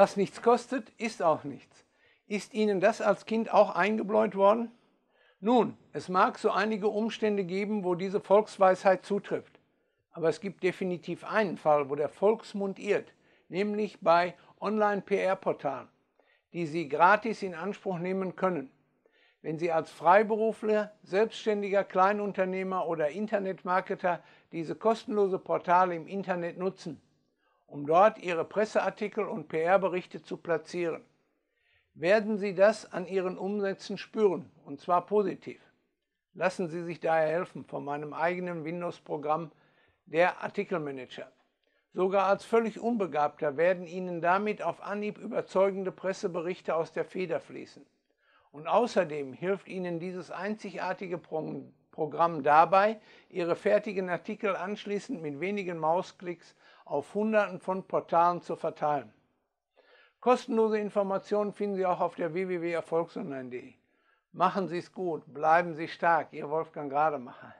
Was nichts kostet, ist auch nichts. Ist Ihnen das als Kind auch eingebläut worden? Nun, es mag so einige Umstände geben, wo diese Volksweisheit zutrifft. Aber es gibt definitiv einen Fall, wo der Volksmund irrt, nämlich bei Online-PR-Portalen, die Sie gratis in Anspruch nehmen können. Wenn Sie als Freiberufler, selbstständiger Kleinunternehmer oder Internetmarketer diese kostenlose Portale im Internet nutzen, um dort Ihre Presseartikel und PR-Berichte zu platzieren. Werden Sie das an Ihren Umsätzen spüren, und zwar positiv. Lassen Sie sich daher helfen von meinem eigenen Windows-Programm, der Artikelmanager. Sogar als völlig Unbegabter werden Ihnen damit auf Anhieb überzeugende Presseberichte aus der Feder fließen. Und außerdem hilft Ihnen dieses einzigartige Programm dabei, ihre fertigen Artikel anschließend mit wenigen Mausklicks auf Hunderten von Portalen zu verteilen. Kostenlose Informationen finden Sie auch auf der www.erfolgsonline.de. Machen Sie es gut, bleiben Sie stark, Ihr Wolfgang Rademacher.